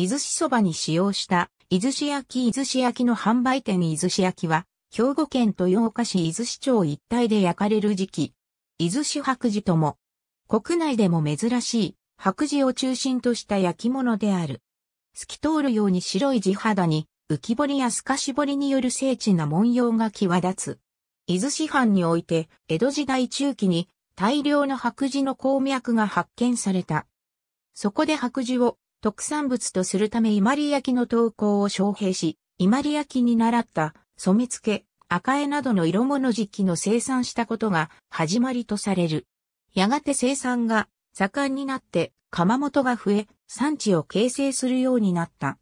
伊豆市そばに使用した伊豆市焼伊豆市焼の販売店伊豆市焼は、兵庫県豊岡市伊豆市町一帯で焼かれる時期。伊豆市白磁とも、国内でも珍しい白磁を中心とした焼き物である。透き通るように白い地肌に、浮き彫りや透かし彫りによる精緻な文様が際立つ。伊豆市藩において、江戸時代中期に大量の白磁の鉱脈が発見された。そこで白磁を特産物とするため伊万里焼の投稿を招聘し、伊万里焼に習った染付、赤絵などの色物時期の生産したことが始まりとされる。やがて生産が盛んになって窯元が増え、産地を形成するようになった。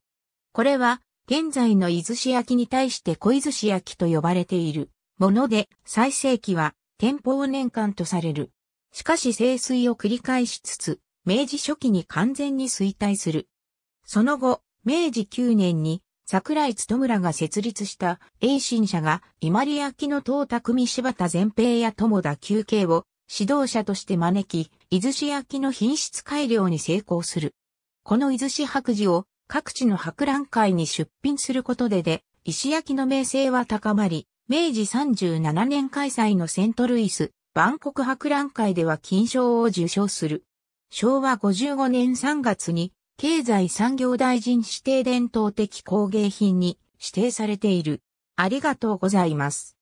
これは、現在の伊豆市焼に対して小伊豆市焼と呼ばれているもので、最盛期は天保年間とされる。しかし清水を繰り返しつつ、明治初期に完全に衰退する。その後、明治9年に桜井努村が設立した英新社が伊万里焼の東匠柴田全平や友田休憩を指導者として招き、伊豆市焼の品質改良に成功する。この伊豆市白磁を各地の博覧会に出品することでで、石焼の名声は高まり、明治37年開催のセントルイス、万国博覧会では金賞を受賞する。昭和55年3月に経済産業大臣指定伝統的工芸品に指定されている。ありがとうございます。